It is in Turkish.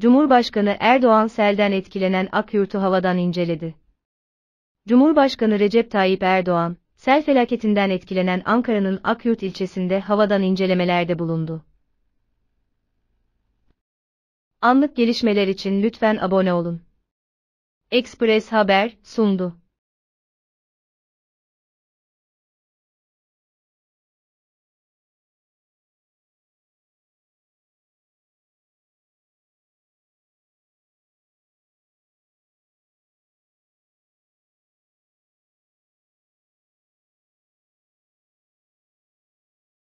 Cumhurbaşkanı Erdoğan selden etkilenen Akyurt'u havadan inceledi. Cumhurbaşkanı Recep Tayyip Erdoğan, sel felaketinden etkilenen Ankara'nın Akyurt ilçesinde havadan incelemelerde bulundu. Anlık gelişmeler için lütfen abone olun. Express Haber sundu.